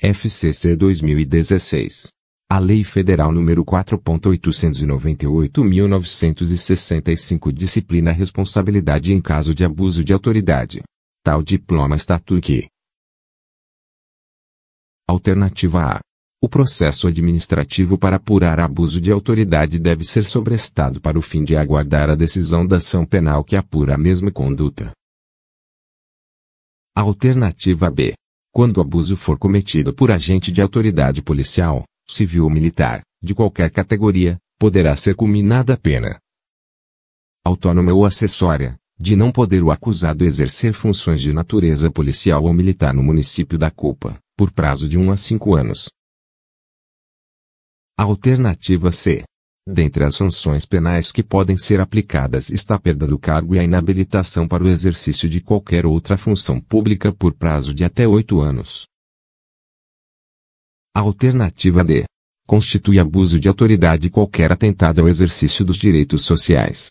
FCC 2016. A Lei Federal nº 4.898.965 disciplina a responsabilidade em caso de abuso de autoridade. Tal diploma estatui que Alternativa A. O processo administrativo para apurar abuso de autoridade deve ser sobrestado para o fim de aguardar a decisão da ação penal que apura a mesma conduta. Alternativa B quando o abuso for cometido por agente de autoridade policial, civil ou militar, de qualquer categoria, poderá ser culminada a pena autônoma ou acessória, de não poder o acusado exercer funções de natureza policial ou militar no município da culpa, por prazo de 1 a 5 anos. Alternativa C. Dentre as sanções penais que podem ser aplicadas está a perda do cargo e a inabilitação para o exercício de qualquer outra função pública por prazo de até oito anos. alternativa D. Constitui abuso de autoridade qualquer atentado ao exercício dos direitos sociais,